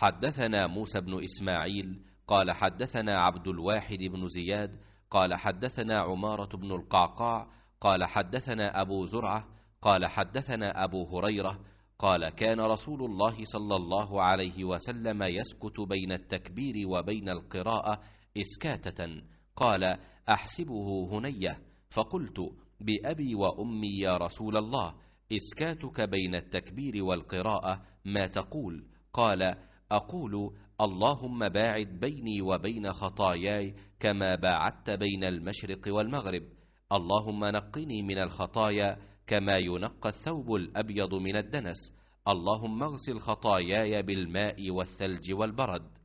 حدثنا موسى بن إسماعيل قال حدثنا عبد الواحد بن زياد قال حدثنا عمارة بن القعقاع قال حدثنا أبو زرعة قال حدثنا أبو هريرة قال كان رسول الله صلى الله عليه وسلم يسكت بين التكبير وبين القراءة إسكاتة قال أحسبه هنية فقلت بأبي وأمي يا رسول الله إسكاتك بين التكبير والقراءة ما تقول قال اقول اللهم باعد بيني وبين خطاياي كما باعدت بين المشرق والمغرب اللهم نقني من الخطايا كما ينقى الثوب الابيض من الدنس اللهم اغسل خطاياي بالماء والثلج والبرد